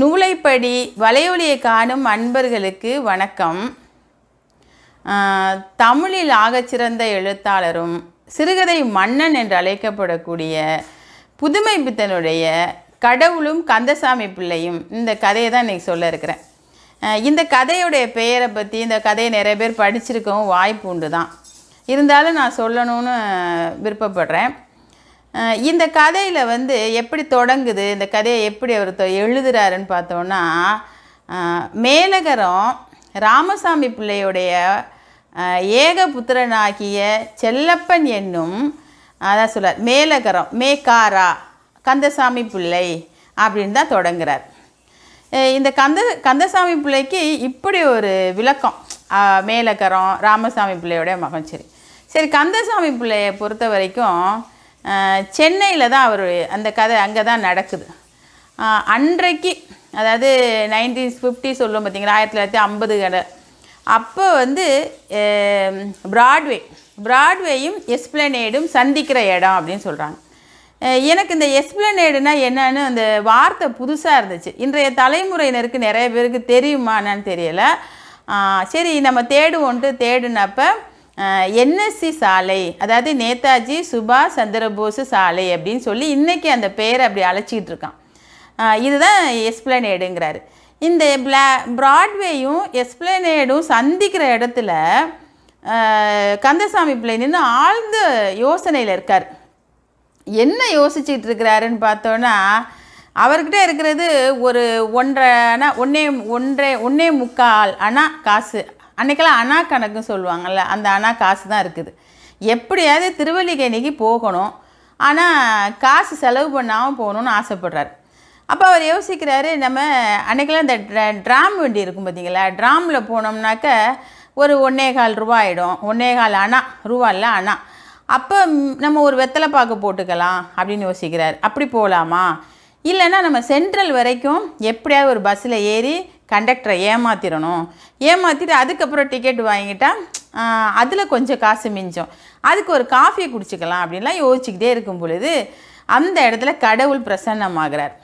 நூலைப்படி வலையொலியை காணும் அன்பர்களுக்கு வணக்கம் தமிழில் ஆகச்சிறந்த எழுத்தாளரும் சிறுகதை மன்னன் என்று அழைக்கப்படக்கூடிய புதுமை பித்தனுடைய கடவுளும் கந்தசாமி பிள்ளையும் இந்த கதையை தான் இன்றைக்கி சொல்ல இருக்கிறேன் இந்த கதையுடைய பெயரை பற்றி இந்த கதையை நிறைய பேர் படிச்சிருக்கவும் வாய்ப்பு உண்டு தான் இருந்தாலும் நான் சொல்லணும்னு விருப்பப்படுறேன் இந்த கதையில் வந்து எப்படி தொடங்குது இந்த கதையை எப்படி அவர் எழுதுகிறாருன்னு பார்த்தோன்னா மேலகரம் ராமசாமி பிள்ளையுடைய ஏகபுத்திரனாகிய செல்லப்பன் என்னும் அதான் சொல்கிறார் மேலகரம் மேக்காரா கந்தசாமி பிள்ளை அப்படின்னு தான் தொடங்குறார் இந்த கந்த கந்தசாமி பிள்ளைக்கு இப்படி ஒரு விளக்கம் மேலகரம் ராமசாமி பிள்ளையோடைய மகன் சரி சரி கந்தசாமி பிள்ளையை பொறுத்த வரைக்கும் சென்னையில் தான் அவர் அந்த கதை அங்கே தான் நடக்குது அன்றைக்கு அதாவது நைன்டீன் ஃபிஃப்டி சொல்லும் பார்த்திங்களா ஆயிரத்தி தொள்ளாயிரத்தி ஐம்பது கடை அப்போ வந்து ப்ராட்வே ப்ராட்வேயும் எஸ்பிளனேடும் சந்திக்கிற இடம் அப்படின்னு சொல்கிறாங்க எனக்கு இந்த எஸ்பிளனேடுனா என்னன்னு அந்த வார்த்தை புதுசாக இருந்துச்சு இன்றைய தலைமுறையினருக்கு நிறைய பேருக்கு தெரியுமா தெரியுமானான்னு தெரியலை சரி நம்ம தேடுவோன்ட்டு தேடுனப்போ என்எஸ்சி சாலை அதாவது நேதாஜி சுபாஷ் சந்திரபோஸ் சாலை அப்படின்னு சொல்லி இன்றைக்கி அந்த பெயரை அப்படி அழைச்சிக்கிட்டு இருக்கான் இதுதான் எஸ்பிளனேடுங்கிறாரு இந்த பிளா ப்ராட்வேயும் எஸ்பிளனேடும் சந்திக்கிற இடத்துல கந்தசாமி பிள்ளை நின்று ஆழ்ந்த யோசனையில் இருக்கார் என்ன யோசிச்சுட்டு இருக்கிறாருன்னு பார்த்தோன்னா அவர்கிட்ட இருக்கிறது ஒரு ஒன்றை ஆனால் ஒன்றே ஒன்றே ஒன்றே முக்கால் ஆனால் காசு அன்றைக்கெல்லாம் அணா கணக்குன்னு சொல்லுவாங்கள்ல அந்த அணா காசு தான் இருக்குது எப்படியாவது திருவல்லிக்கேணிக்கு போகணும் ஆனால் காசு செலவு பண்ணாமல் போகணும்னு ஆசைப்படுறாரு அப்போ அவர் யோசிக்கிறாரு நம்ம அன்றைக்கெல்லாம் இந்த ட்ராம் வண்டி இருக்கும் பார்த்தீங்களா ட்ராமில் போனோம்னாக்க ஒரு ஒன்றே கால் ரூபா ஆகிடும் ஒன்றே கால் அணா ரூபா இல்லை அணா அப்போ நம்ம ஒரு வெத்தலை பாக்கு போட்டுக்கலாம் அப்படின்னு யோசிக்கிறார் அப்படி போகலாமா இல்லைன்னா நம்ம சென்ட்ரல் வரைக்கும் எப்படியாவது ஒரு பஸ்ஸில் ஏறி கண்டக்டரை ஏமாத்திடணும் ஏமாற்றிட்டு அதுக்கப்புறம் டிக்கெட் வாங்கிட்டால் அதில் கொஞ்சம் காசு மிஞ்சும் அதுக்கு ஒரு காஃபியை குடிச்சிக்கலாம் அப்படின்லாம் யோசிச்சுக்கிட்டே இருக்கும் பொழுது அந்த இடத்துல கடவுள் பிரசன்னமாகிறார்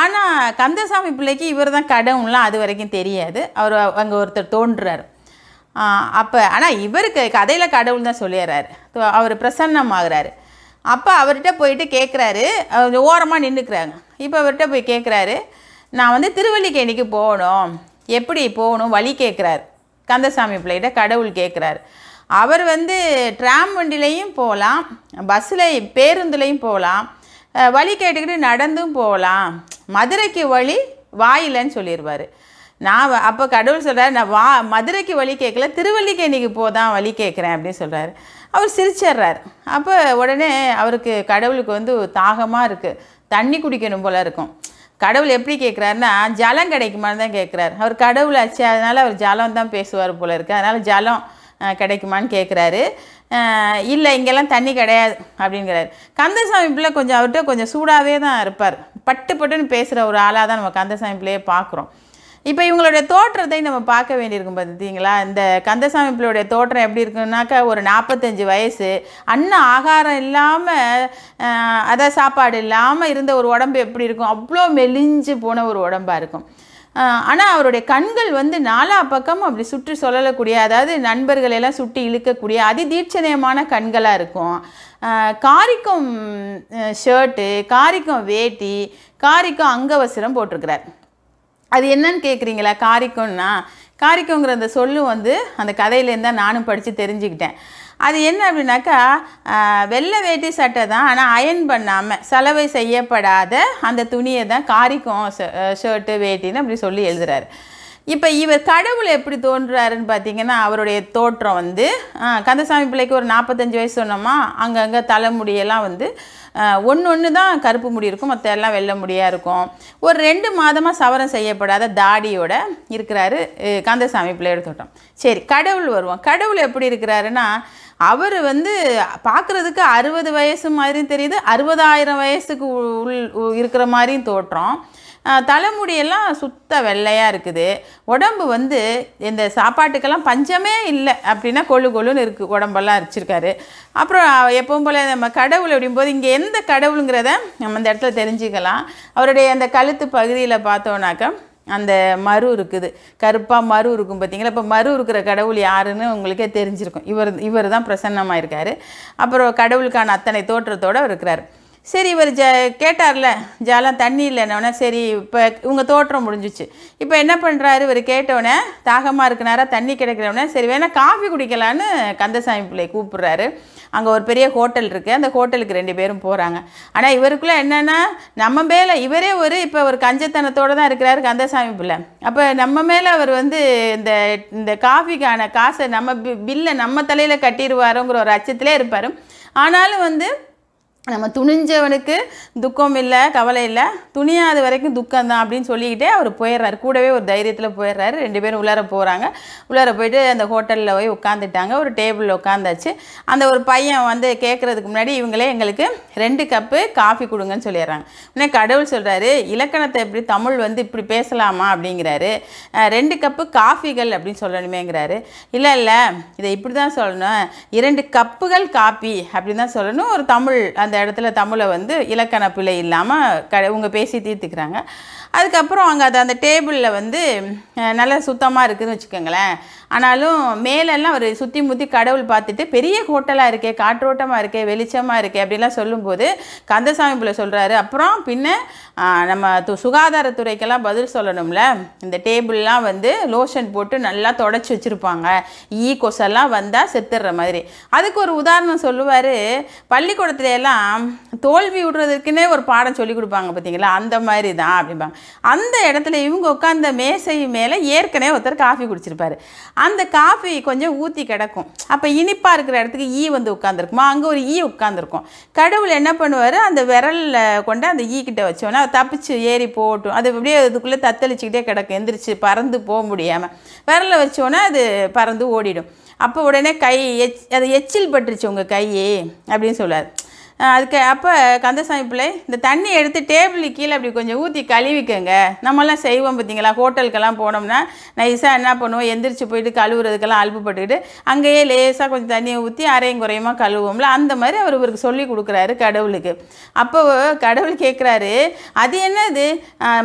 ஆனால் கந்தசாமி பிள்ளைக்கு இவர் தான் கடவுள்லாம் அது வரைக்கும் தெரியாது அவர் அங்கே ஒருத்தர் தோன்றுறார் அப்போ ஆனால் இவருக்கு கதையில் கடவுள் தான் சொல்லிடுறாரு அவர் பிரசன்னமாகிறாரு அப்போ அவர்கிட்ட போயிட்டு கேட்குறாரு ஓரமாக நின்றுக்கிறாங்க இப்போ அவர்கிட்ட போய் கேட்குறாரு நான் வந்து திருவல்லிக்கேணிக்கு போகணும் எப்படி போகணும் வழி கேட்குறார் கந்தசாமி பிள்ளைகிட்ட கடவுள் கேட்குறார் அவர் வந்து ட்ராம் வண்டிலையும் போகலாம் பஸ்ஸில் பேருந்துலையும் போகலாம் வழி கேட்டுக்கிட்டு நடந்தும் போகலாம் மதுரைக்கு வழி வாயிலன்னு சொல்லிடுவார் நான் அப்போ கடவுள் சொல்கிறார் நான் வா மதுரைக்கு வழி கேட்கல திருவல்லிக்கேணிக்கு போதான் வழி கேட்குறேன் அப்படின்னு சொல்கிறார் அவர் சிரிச்சிட்றார் அப்போ உடனே அவருக்கு கடவுளுக்கு வந்து தாகமாக இருக்குது தண்ணி குடிக்கணும் போல் இருக்கும் கடவுள் எப்படி கேட்குறாருன்னா ஜலம் கிடைக்குமான்னு தான் கேட்குறாரு அவர் கடவுள் ஆச்சு அதனால் அவர் ஜலம் தான் பேசுவார் போல இருக்குது அதனால் ஜலம் கிடைக்குமான்னு கேட்குறாரு இல்லை இங்கெல்லாம் தண்ணி கிடையாது அப்படிங்கிறாரு கந்தசாமி பிள்ளை கொஞ்சம் அவர்கிட்ட கொஞ்சம் சூடாகவே தான் இருப்பார் பட்டு பட்டுன்னு பேசுகிற ஒரு ஆளாக தான் நம்ம கந்தசாமி பிள்ளையே பார்க்குறோம் இப்போ இவங்களுடைய தோற்றத்தை நம்ம பார்க்க வேண்டியிருக்கும் பார்த்தீங்களா இந்த கந்தசாமி பிள்ளையுடைய தோற்றம் எப்படி இருக்குன்னாக்கா ஒரு நாற்பத்தஞ்சு வயசு அன்ன ஆகாரம் இல்லாமல் அதான் சாப்பாடு இல்லாமல் இருந்த ஒரு உடம்பு எப்படி இருக்கும் அவ்வளோ மெலிஞ்சு போன ஒரு உடம்பாக இருக்கும் ஆனால் அவருடைய கண்கள் வந்து நாலா பக்கமும் அப்படி சுற்றி சொல்லக்கூடிய அதாவது நண்பர்களெல்லாம் சுட்டி இழுக்கக்கூடிய அதிதீட்சணியமான கண்களாக இருக்கும் காரிக்கும் ஷர்ட்டு காரிக்கும் வேட்டி காரிக்கும் அங்கவசரம் போட்டிருக்கிறார் அது என்னன்னு கேட்குறீங்களா காரிக்கோன்னா காரிக்கோங்கிற அந்த சொல்லு வந்து அந்த கதையிலேருந்து தான் நானும் படித்து தெரிஞ்சுக்கிட்டேன் அது என்ன அப்படின்னாக்கா வெள்ளை வேட்டி சட்டை தான் ஆனால் அயன் பண்ணாமல் சலவை செய்யப்படாத அந்த துணியை தான் காரிக்கும் ஷர்ட்டு வேட்டின்னு அப்படி சொல்லி எழுதுகிறாரு இப்போ இவர் கடவுள் எப்படி தோன்றுறாருன்னு பார்த்தீங்கன்னா அவருடைய தோற்றம் வந்து கந்தசாமி பிள்ளைக்கு ஒரு நாற்பத்தஞ்சு வயசு சொன்னோமா அங்கங்கே தலைமுடியெல்லாம் வந்து ஒன்று ஒன்று தான் கருப்பு முடி இருக்கும் மற்ற எல்லாம் வெள்ளை முடியாக இருக்கும் ஒரு ரெண்டு மாதமாக சவரம் செய்யப்படாத தாடியோட இருக்கிறாரு கந்தசாமி பிள்ளையோட தோட்டம் சரி கடவுள் வருவோம் கடவுள் எப்படி இருக்கிறாருன்னா அவர் வந்து பார்க்குறதுக்கு அறுபது வயசு மாதிரியும் தெரியுது அறுபதாயிரம் வயசுக்கு உள் இருக்கிற மாதிரியும் தோற்றம் தலைமுடியெல்லாம் சுத்த வெள்ளையாக இருக்குது உடம்பு வந்து இந்த சாப்பாட்டுக்கெல்லாம் பஞ்சமே இல்லை அப்படின்னா கொழு கொழுன்னு இருக்குது உடம்பெல்லாம் அரிச்சிருக்காரு அப்புறம் எப்பவும் போல் நம்ம கடவுள் அப்படிங்கும்போது இங்கே எந்த கடவுளுங்கிறத நம்ம இந்த இடத்துல தெரிஞ்சுக்கலாம் அவருடைய அந்த கழுத்து பகுதியில் பார்த்தோன்னாக்கா அந்த மறு இருக்குது கருப்பாக மறு இருக்கும் பார்த்தீங்களா இப்போ மறு இருக்கிற கடவுள் யாருன்னு உங்களுக்கே தெரிஞ்சிருக்கும் இவர் இவர் தான் பிரசன்னமாக இருக்கார் அப்புறம் கடவுளுக்கான அத்தனை தோற்றத்தோடு இருக்கிறார் சரி இவர் ஜ கேட்டார்ல ஜாலம் தண்ணி இல்லைன்னொடனே சரி இப்போ இவங்க தோற்றம் முடிஞ்சிச்சு இப்போ என்ன பண்ணுறாரு இவர் கேட்டவுடனே தாகமாக இருக்கனாரா தண்ணி கிடைக்கிறவனே சரி வேணால் காஃபி குடிக்கலான்னு கந்தசாமி பிள்ளை கூப்பிட்றாரு அங்கே ஒரு பெரிய ஹோட்டல் இருக்குது அந்த ஹோட்டலுக்கு ரெண்டு பேரும் போகிறாங்க ஆனால் இவருக்குள்ளே என்னென்னா நம்ம மேலே இவரே ஒரு இப்போ ஒரு கஞ்சத்தனத்தோடு தான் இருக்கிறாரு கந்தசாமி பிள்ளை அப்போ நம்ம மேலே அவர் வந்து இந்த இந்த காஃபிக்கான காசை நம்ம பில்லை நம்ம தலையில் கட்டிடுவாரோங்கிற ஒரு அச்சத்திலே இருப்பார் ஆனாலும் வந்து நம்ம துணிஞ்சவனுக்கு துக்கம் இல்லை கவலை இல்லை துணியாது வரைக்கும் துக்கம் தான் அப்படின்னு சொல்லிக்கிட்டே அவர் போயிடுறாரு கூடவே ஒரு தைரியத்தில் போயிடுறாரு ரெண்டு பேரும் உள்ளார போகிறாங்க உள்ளார போயிட்டு அந்த ஹோட்டலில் போய் உட்காந்துட்டாங்க ஒரு டேபிளில் உட்காந்தாச்சு அந்த ஒரு பையன் வந்து கேட்குறதுக்கு முன்னாடி இவங்களே எங்களுக்கு ரெண்டு கப்பு காஃபி கொடுங்கன்னு சொல்லிடுறாங்க உடனே கடவுள் சொல்கிறாரு இலக்கணத்தை எப்படி தமிழ் வந்து இப்படி பேசலாமா அப்படிங்கிறாரு ரெண்டு கப்பு காஃபிகள் அப்படின்னு சொல்லணுமேங்கிறாரு இல்லை இல்லை இதை இப்படி தான் சொல்லணும் இரண்டு கப்புகள் காஃபி அப்படின்னு தான் சொல்லணும் ஒரு தமிழ் அந்த இடத்துல தமிழை வந்து இலக்கண பிழை இல்லாமல் க இவங்க பேசி தீர்த்துக்கிறாங்க அதுக்கப்புறம் அங்கே அது அந்த டேபிளில் வந்து நல்லா சுத்தமாக இருக்குதுன்னு வச்சுக்கோங்களேன் ஆனாலும் மேலெல்லாம் ஒரு சுற்றி முற்றி கடவுள் பார்த்துட்டு பெரிய ஹோட்டலாக இருக்கே காற்றோட்டமாக இருக்கே வெளிச்சமாக இருக்கே அப்படிலாம் சொல்லும்போது கந்தசாமி பிள்ளை சொல்கிறாரு அப்புறம் பின்ன நம்ம சுகாதாரத்துறைக்கெல்லாம் பதில் சொல்லணும்ல இந்த டேபிள்லாம் வந்து லோஷன் போட்டு நல்லா தொடச்சி வச்சுருப்பாங்க ஈ கொசெல்லாம் வந்தால் செத்துடுற மாதிரி அதுக்கு ஒரு உதாரணம் சொல்லுவார் பள்ளிக்கூடத்துல எல்லாம் தோல்வி விடுறதுக்குன்னே ஒரு பாடம் சொல்லி கொடுப்பாங்க பார்த்தீங்களா அந்த மாதிரி தான் அப்படிம்பாங்க அந்த இடத்துல இவங்க உட்காந்த மேசை மேலே ஏற்கனவே ஒருத்தர் காஃபி குடிச்சிருப்பார் அந்த காஃபி கொஞ்சம் ஊற்றி கிடக்கும் அப்போ இனிப்பாக இருக்கிற இடத்துக்கு ஈ வந்து உட்காந்துருக்குமா அங்கே ஒரு ஈ உட்காந்துருக்கும் கடவுள் என்ன பண்ணுவார் அந்த விரலில் கொண்டு அந்த ஈ கிட்ட வச்சோன்னா தப்பிச்சு ஏறி போட்டும் அது அப்படியே அதுக்குள்ளே தத்தளிச்சுக்கிட்டே கிடக்கும் எந்திரிச்சு பறந்து போக முடியாமல் விரலில் வச்சோன்னா அது பறந்து ஓடிடும் அப்போ உடனே கை எச் அது எச்சில் பட்டுருச்சு உங்கள் கையே அப்படின்னு சொல்லுவார் அதுக்கு அப்போ கந்தசாமி பிள்ளை இந்த தண்ணி எடுத்து டேபிளுக்கு கீழே அப்படி கொஞ்சம் ஊற்றி கழுவிக்கங்க நம்மலாம் செய்வோம் பார்த்தீங்களா ஹோட்டலுக்கெல்லாம் போனோம்னா நைஸாக என்ன பண்ணுவோம் எந்திரிச்சு போயிட்டு கழுவுறதுக்கெல்லாம் அல்புப்பட்டுக்கிட்டு அங்கேயே லேசாக கொஞ்சம் தண்ணியை ஊற்றி அரையும் குறையுமா கழுவோம்ல அந்த மாதிரி அவர் இவருக்கு சொல்லி கொடுக்குறாரு கடவுளுக்கு அப்போ கடவுள் கேட்குறாரு அது என்னது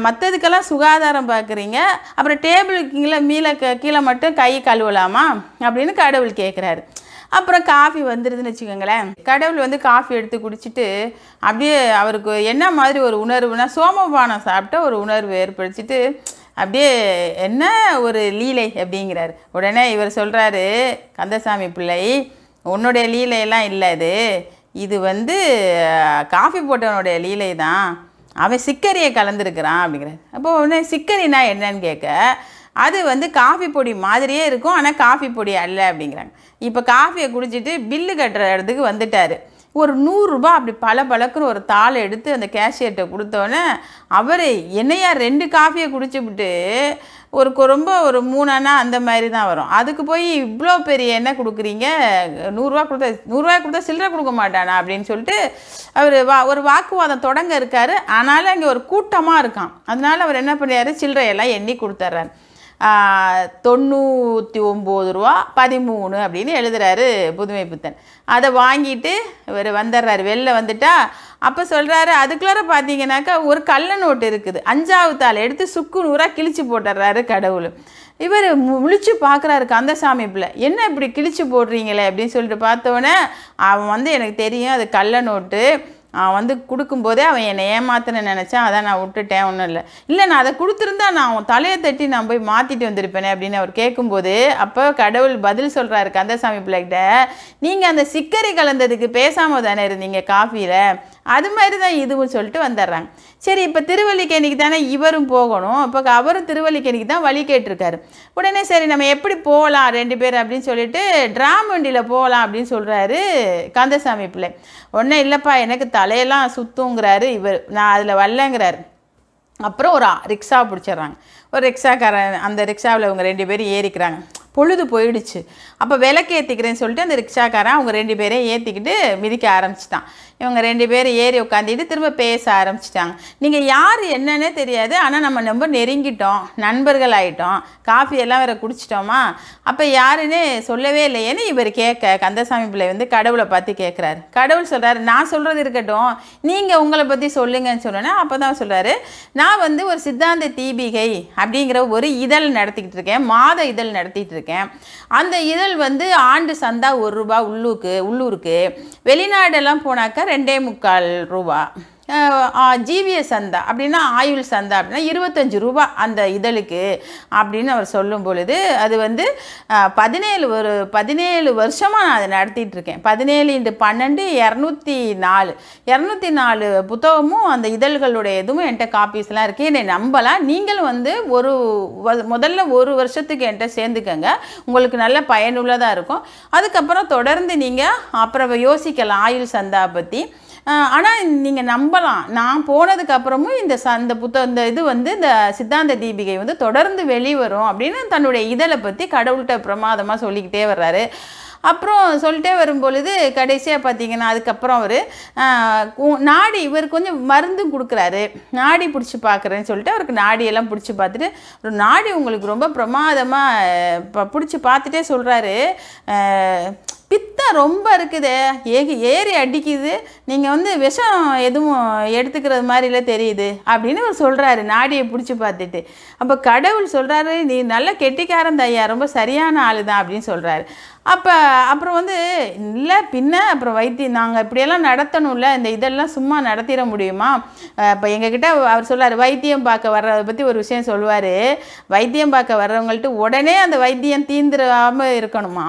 மற்றதுக்கெல்லாம் சுகாதாரம் பார்க்குறீங்க அப்புறம் டேபிளுக்கு கீழே மீள கீழே மட்டும் கை கழுவலாமா அப்படின்னு கடவுள் கேட்குறாரு அப்புறம் காஃபி வந்துடுதுன்னு வச்சுக்கோங்களேன் கடவுள் வந்து காஃபி எடுத்து குடிச்சிட்டு அப்படியே அவருக்கு என்ன மாதிரி ஒரு உணர்வுனா சோமபானம் சாப்பிட்ட ஒரு உணர்வு ஏற்படுத்திட்டு அப்படியே என்ன ஒரு லீலை அப்படிங்கிறார் உடனே இவர் சொல்கிறாரு கந்தசாமி பிள்ளை உன்னுடைய லீலையெல்லாம் இல்லை அது இது வந்து காஃபி போட்டவனுடைய லீலை தான் அவன் சிக்கரியை கலந்துருக்கிறான் அப்படிங்கிறார் அப்போ உடனே சிக்கரினா என்னன்னு கேட்க அது வந்து காஃபி பொடி மாதிரியே இருக்கும் ஆனால் காஃபி பொடி அல்ல அப்படிங்கிறாங்க இப்போ காஃபியை குடிச்சிட்டு பில்லு கட்டுற இடத்துக்கு வந்துட்டார் ஒரு நூறுரூபா அப்படி பல பழக்கிற ஒரு தாளை எடுத்து அந்த கேஷியர்கிட்ட கொடுத்தோன்னே அவர் என்னையா ரெண்டு காஃபியை குடிச்சுப்பிட்டு ஒரு ரொம்ப ஒரு மூணானா அந்த மாதிரி தான் வரும் அதுக்கு போய் இவ்வளோ பெரிய என்ன கொடுக்குறீங்க நூறுரூவா கொடுத்தா நூறுரூவாய் கொடுத்தா சில்லறை கொடுக்க மாட்டானா அப்படின்னு சொல்லிட்டு அவர் வா ஒரு வாக்குவாதம் தொடங்க இருக்கார் ஆனாலும் அங்கே ஒரு கூட்டமாக இருக்கான் அதனால் அவர் என்ன பண்ணியார் சில்லறையெல்லாம் எண்ணி கொடுத்துட்றாரு தொண்ணூற்றி ஒம்பது ரூபா பதிமூணு அப்படின்னு எழுதுறாரு புதுமை புத்தன் அதை வாங்கிட்டு இவர் வந்துடுறாரு வெளில வந்துட்டா அப்போ சொல்கிறாரு அதுக்குள்ளார பார்த்தீங்கன்னாக்கா ஒரு கள்ள நோட்டு இருக்குது அஞ்சாவது தாள் எடுத்து சுக்கு நூறாக கிழிச்சு போட்டுடுறாரு கடவுள் இவர் முழிச்சு பார்க்குறாரு கந்தசாமி பிள்ளை என்ன இப்படி கிழிச்சு போடுறீங்களே அப்படின்னு சொல்லிட்டு பார்த்தோன்னே அவன் வந்து எனக்கு தெரியும் அது கள்ள நோட்டு அவன் வந்து கொடுக்கும்போதே அவன் என்னை ஏமாத்தின நினச்சா அதான் நான் விட்டுட்டேன் ஒன்றும் இல்லை இல்லை நான் அதை கொடுத்துருந்தா நான் அவன் தலையை தட்டி நான் போய் மாற்றிட்டு வந்திருப்பேனே அப்படின்னு அவர் கேட்கும்போது அப்போ கடவுள் பதில் சொல்கிறாரு கந்தசாமி பிள்ளைகிட்ட நீங்கள் அந்த சிக்கரி கலந்ததுக்கு பேசாமல் தானே இருந்தீங்க காஃபியில் அது மாதிரி தான் இதுவும் சொல்லிட்டு வந்துடுறாங்க சரி இப்போ திருவல்லிக்கேணிக்கு தானே இவரும் போகணும் இப்போ அவரும் திருவல்லிக்கேணிக்கு தான் வழி கேட்டிருக்காரு உடனே சரி நம்ம எப்படி போகலாம் ரெண்டு பேர் அப்படின்னு சொல்லிட்டு டிராமண்டியில் போகலாம் அப்படின்னு சொல்கிறாரு கந்தசாமி பிள்ளை ஒன்றும் இல்லைப்பா எனக்கு தலையெல்லாம் சுத்துங்கிறாரு இவர் நான் அதில் வரலங்கிறாரு அப்புறம் ஒரு ரிக்ஷா பிடிச்சிடுறாங்க ஒரு ரிக்ஷாக்காரன் அந்த ரிக்ஷாவில் அவங்க ரெண்டு பேரும் ஏறிக்கிறாங்க பொழுது போயிடுச்சு அப்போ விளக்கு ஏற்றிக்கிறேன்னு சொல்லிட்டு அந்த ரிக்ஷாக்காரன் அவங்க ரெண்டு பேரையும் ஏற்றிக்கிட்டு மிதிக்க ஆரம்பிச்சிட்டான் இவங்க ரெண்டு பேரும் ஏறி உட்காந்துட்டு திரும்ப பேச ஆரம்பிச்சிட்டாங்க நீங்கள் யார் என்னன்னே தெரியாது ஆனால் நம்ம ரொம்ப நெருங்கிட்டோம் நண்பர்கள் ஆகிட்டோம் காஃபி எல்லாம் வேறு குடிச்சிட்டோமா அப்போ யாருன்னு சொல்லவே இல்லையேன்னு இவர் கேட்க கந்தசாமி பிள்ளை வந்து கடவுளை பார்த்து கேட்குறாரு கடவுள் சொல்கிறார் நான் சொல்கிறது இருக்கட்டும் நீங்கள் உங்களை பற்றி சொல்லுங்கன்னு சொல்லுன்னா அப்போ தான் சொல்கிறாரு நான் வந்து ஒரு சித்தாந்த தீபிகை அப்படிங்கிற ஒரு இதழ் நடத்திக்கிட்டு இருக்கேன் மாத இதழ் நடத்திட்டு இருக்கேன் அந்த இதழ் வந்து ஆண்டு சந்தா ஒரு ரூபா உள்ளூக்கு உள்ளூருக்கு வெளிநாடெல்லாம் போனாக்கா രണ്ടേ മുക്കാൽ രൂപ ஜிவிய சந்தா அப்படின்னா ஆயுள் சந்தா அப்படின்னா இருபத்தஞ்சி ரூபா அந்த இதழுக்கு அப்படின்னு அவர் சொல்லும் பொழுது அது வந்து பதினேழு ஒரு பதினேழு வருஷமாக நான் அதை நடத்திட்டுருக்கேன் பதினேழு இன்று பன்னெண்டு இரநூத்தி நாலு இரநூத்தி நாலு புத்தகமும் அந்த இதழ்களுடைய இதுவும் என்கிட்ட காப்பீஸ்லாம் இருக்குது என்னை நம்பலாம் நீங்களும் வந்து ஒரு முதல்ல ஒரு வருஷத்துக்கு என்கிட்ட சேர்ந்துக்கங்க உங்களுக்கு நல்ல பயனுள்ளதாக இருக்கும் அதுக்கப்புறம் தொடர்ந்து நீங்கள் அப்புறம் யோசிக்கலாம் ஆயுள் சந்தா பற்றி ஆனால் நீங்கள் நம்பலாம் நான் போனதுக்கப்புறமும் இந்த ச அந்த புத்த இந்த இது வந்து இந்த சித்தாந்த தீபிகை வந்து தொடர்ந்து வெளிவரும் அப்படின்னு தன்னுடைய இதழை பற்றி கடவுள்கிட்ட பிரமாதமாக சொல்லிக்கிட்டே வர்றாரு அப்புறம் சொல்லிட்டே வரும்பொழுது கடைசியாக பார்த்தீங்கன்னா அதுக்கப்புறம் அவர் நாடி இவர் கொஞ்சம் மருந்தும் கொடுக்குறாரு நாடி பிடிச்சி பார்க்குறேன்னு சொல்லிட்டு அவருக்கு நாடியெல்லாம் பிடிச்சி பார்த்துட்டு ஒரு நாடி உங்களுக்கு ரொம்ப பிரமாதமாக பிடிச்சி பார்த்துட்டே சொல்கிறாரு பித்தம் ரொம்ப இருக்குது ஏகி ஏறி அடிக்குது நீங்கள் வந்து விஷம் எதுவும் எடுத்துக்கிறது மாதிரில தெரியுது அப்படின்னு அவர் சொல்கிறாரு நாடியை பிடிச்சி பார்த்துட்டு அப்போ கடவுள் சொல்கிறாரு நீ நல்ல கெட்டிக்காரன் தையா ரொம்ப சரியான ஆள் தான் அப்படின்னு சொல்கிறாரு அப்போ அப்புறம் வந்து இல்லை பின்ன அப்புறம் வைத்தி நாங்கள் இப்படியெல்லாம் நடத்தணும்ல இந்த இதெல்லாம் சும்மா நடத்திட முடியுமா இப்போ எங்ககிட்ட அவர் சொல்கிறார் வைத்தியம் பார்க்க வர்றதை பற்றி ஒரு விஷயம் சொல்லுவார் வைத்தியம் பார்க்க வர்றவங்கள்ட்ட உடனே அந்த வைத்தியம் தீந்துடாமல் இருக்கணுமா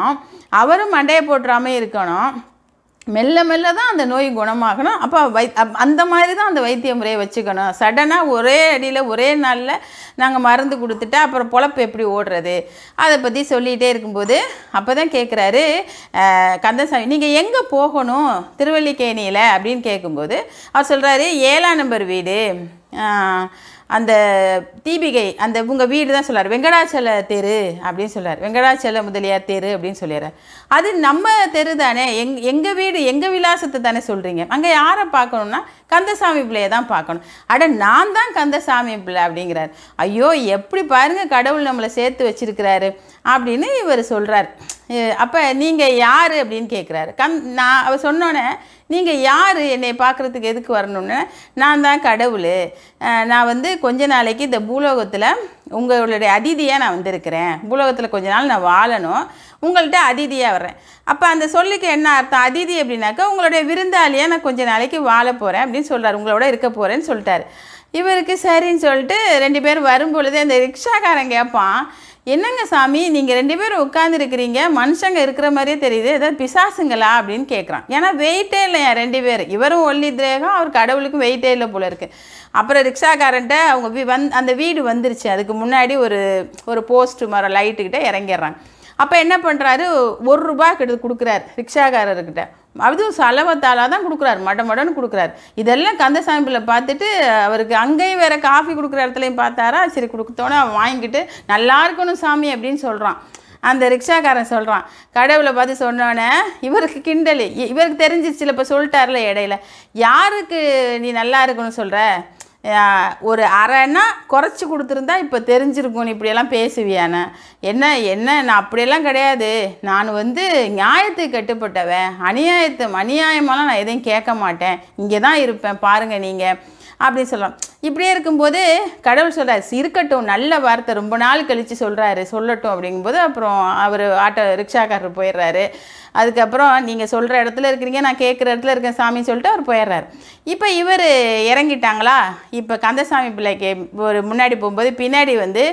அவரும் மண்டையை போட்டுறாமே இருக்கணும் மெல்ல மெல்ல தான் அந்த நோய் குணமாகணும் அப்போ வை அந்த மாதிரி தான் அந்த வைத்திய முறையை வச்சுக்கணும் சடனாக ஒரே அடியில் ஒரே நாளில் நாங்கள் மருந்து கொடுத்துட்டா அப்புறம் பொழப்பு எப்படி ஓடுறது அதை பற்றி சொல்லிகிட்டே இருக்கும்போது அப்போ தான் கேட்குறாரு கந்தசாமி நீங்கள் எங்கே போகணும் திருவல்லிக்கேணியில் அப்படின்னு கேட்கும்போது அவர் சொல்கிறாரு ஏழாம் நம்பர் வீடு அந்த தீபிகை அந்த உங்கள் வீடு தான் சொல்லார் வெங்கடாச்சல தெரு அப்படின்னு சொல்லார் வெங்கடாச்சல முதலியார் தெரு அப்படின்னு சொல்லிடுறார் அது நம்ம தெரு தானே எங் எங்கள் வீடு எங்கள் விலாசத்தை தானே சொல்கிறீங்க அங்கே யாரை பார்க்கணுன்னா கந்தசாமி பிள்ளையை தான் பார்க்கணும் அட நான் தான் கந்தசாமி பிள்ளை அப்படிங்கிறார் ஐயோ எப்படி பாருங்கள் கடவுள் நம்மளை சேர்த்து வச்சிருக்கிறாரு அப்படின்னு இவர் சொல்கிறார் அப்போ நீங்கள் யார் அப்படின்னு கேட்குறாரு கந் நான் அவர் சொன்னோன்னே நீங்கள் யார் என்னை பார்க்குறதுக்கு எதுக்கு வரணும்னு நான் தான் கடவுள் நான் வந்து கொஞ்ச நாளைக்கு இந்த பூலோகத்தில் உங்களுடைய அதிதியாக நான் வந்திருக்கிறேன் பூலோகத்தில் கொஞ்ச நாள் நான் வாழணும் உங்கள்கிட்ட அதிதியாக வர்றேன் அப்போ அந்த சொல்லுக்கு என்ன அர்த்தம் அதிதி அப்படின்னாக்கா உங்களுடைய விருந்தாளியாக நான் கொஞ்ச நாளைக்கு வாழ போகிறேன் அப்படின்னு சொல்கிறார் உங்களோட இருக்க போகிறேன்னு சொல்லிட்டார் இவருக்கு சரின்னு சொல்லிட்டு ரெண்டு பேர் வரும்பொழுது அந்த ரிக்ஷாக்காரன் கேட்பான் என்னங்க சாமி நீங்கள் ரெண்டு பேரும் உட்காந்துருக்கிறீங்க மனுஷங்க இருக்கிற மாதிரியே தெரியுது ஏதாவது பிசாசுங்களா அப்படின்னு கேட்குறான் ஏன்னா வெயிட்டே இல்லை என் ரெண்டு பேர் இவரும் ஒல்லி திரேகம் அவர் கடவுளுக்கும் வெயிட்டே இல்லை போல இருக்குது அப்புறம் ரிக்ஷாக்காரன்ட்ட அவங்க வீ வந் அந்த வீடு வந்துருச்சு அதுக்கு முன்னாடி ஒரு ஒரு போஸ்ட்டு மரம் லைட்டுக்கிட்ட இறங்கிடுறாங்க அப்போ என்ன பண்ணுறாரு ஒரு ரூபா கிட்ட கொடுக்குறாரு ரிக்ஷாக்காரர்கிட்ட அதுவும் சலவத்தாலாக தான் கொடுக்குறாரு மட மடன்னு கொடுக்குறாரு இதெல்லாம் கந்தசாமிப்பில் பார்த்துட்டு அவருக்கு அங்கேயும் வேறு காஃபி கொடுக்குற இடத்துலையும் பார்த்தாரா சரி கொடுத்தோன்னே அவன் வாங்கிக்கிட்டு நல்லா இருக்கணும் சாமி அப்படின்னு சொல்கிறான் அந்த ரிக்ஷாக்காரன் சொல்கிறான் கடவுளை பார்த்து சொன்னோடனே இவருக்கு கிண்டல் இவருக்கு தெரிஞ்சிச்சுல இப்போ சொல்லிட்டார்ல இடையில யாருக்கு நீ நல்லா இருக்கணும்னு சொல்கிற ஒரு அரைன்னா குறைச்சி கொடுத்துருந்தா இப்போ தெரிஞ்சிருக்கும் இப்படியெல்லாம் பேசுவியான என்ன என்ன நான் அப்படியெல்லாம் கிடையாது நான் வந்து நியாயத்துக்கு கட்டுப்பட்டவன் அநியாயத்து அநியாயமெல்லாம் நான் எதையும் கேட்க மாட்டேன் இங்கே தான் இருப்பேன் பாருங்கள் நீங்கள் அப்படின்னு சொல்லலாம் இப்படியே இருக்கும்போது கடவுள் சொல்கிறார் இருக்கட்டும் நல்ல வார்த்தை ரொம்ப நாள் கழித்து சொல்கிறாரு சொல்லட்டும் அப்படிங்கும்போது அப்புறம் அவர் ஆட்டோ ரிக்ஷாக்காரர் போயிடுறாரு அதுக்கப்புறம் நீங்கள் சொல்கிற இடத்துல இருக்கிறீங்க நான் கேட்குற இடத்துல இருக்கேன் சாமின்னு சொல்லிட்டு அவர் போயிடுறாரு இப்போ இவர் இறங்கிட்டாங்களா இப்போ கந்தசாமி பிள்ளைக்கு ஒரு முன்னாடி போகும்போது பின்னாடி வந்து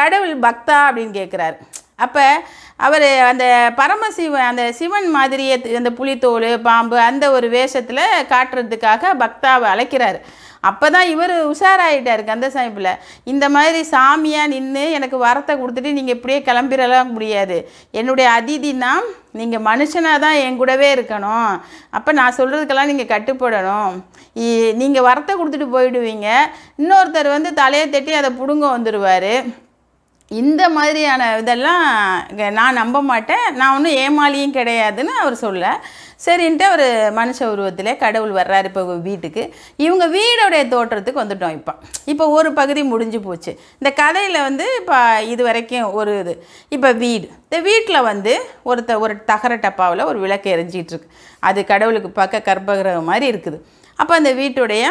கடவுள் பக்தா அப்படின்னு கேட்குறாரு அப்போ அவர் அந்த பரமசிவ அந்த சிவன் மாதிரியே அந்த புலித்தோல் பாம்பு அந்த ஒரு வேஷத்தில் காட்டுறதுக்காக பக்தாவை அழைக்கிறார் அப்போ தான் இவர் உஷாராயிட்டார் கந்தசாமிப்பில் இந்த மாதிரி சாமியாக நின்று எனக்கு வரத்தை கொடுத்துட்டு நீங்கள் இப்படியே கிளம்பிடலாம் முடியாது என்னுடைய அதிதினா நீங்கள் மனுஷனாக தான் என் கூடவே இருக்கணும் அப்போ நான் சொல்கிறதுக்கெல்லாம் நீங்கள் கட்டுப்படணும் நீங்கள் வரத்தை கொடுத்துட்டு போயிடுவீங்க இன்னொருத்தர் வந்து தலையை தட்டி அதை பிடுங்க வந்துடுவார் இந்த மாதிரியான இதெல்லாம் நான் நம்ப மாட்டேன் நான் ஒன்றும் ஏமாலியும் கிடையாதுன்னு அவர் சொல்ல சரின்ட்டு ஒரு மனுஷ உருவத்திலே கடவுள் வர்றாரு இப்போ வீட்டுக்கு இவங்க வீடோடைய தோற்றத்துக்கு வந்துட்டோம் இப்போ இப்போ ஒரு பகுதி முடிஞ்சு போச்சு இந்த கதையில் வந்து இப்போ இது வரைக்கும் ஒரு இது இப்போ வீடு இந்த வீட்டில் வந்து ஒருத்த ஒரு தகர டப்பாவில் ஒரு விளக்கு எரிஞ்சிகிட்ருக்கு அது கடவுளுக்கு பார்க்க கர்ப்பகிரகம் மாதிரி இருக்குது அப்போ அந்த வீட்டுடைய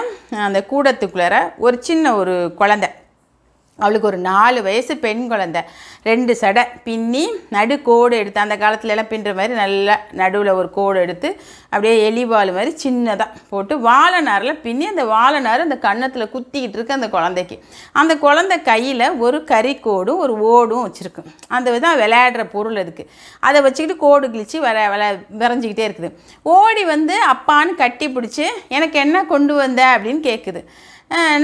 அந்த கூடத்துக்குள்ளார ஒரு சின்ன ஒரு குழந்தை அவளுக்கு ஒரு நாலு வயசு பெண் குழந்த ரெண்டு சடை பின்னி நடு கோடு எடுத்து அந்த காலத்துலலாம் பின்னுற மாதிரி நல்லா நடுவில் ஒரு கோடு எடுத்து அப்படியே எலிவால் மாதிரி சின்னதாக போட்டு வாழைநாரில் பின்னி அந்த வாழைநார் அந்த கன்னத்தில் குத்திக்கிட்டு இருக்கு அந்த குழந்தைக்கு அந்த குழந்தை கையில் ஒரு கறிக்கோடும் ஒரு ஓடும் வச்சுருக்கு அந்த விதம் விளையாடுற பொருள் இருக்குது அதை வச்சுக்கிட்டு கோடு கிழிச்சு வர வள விரைஞ்சிக்கிட்டே இருக்குது ஓடி வந்து அப்பான்னு கட்டி பிடிச்சி எனக்கு என்ன கொண்டு வந்த அப்படின்னு கேட்குது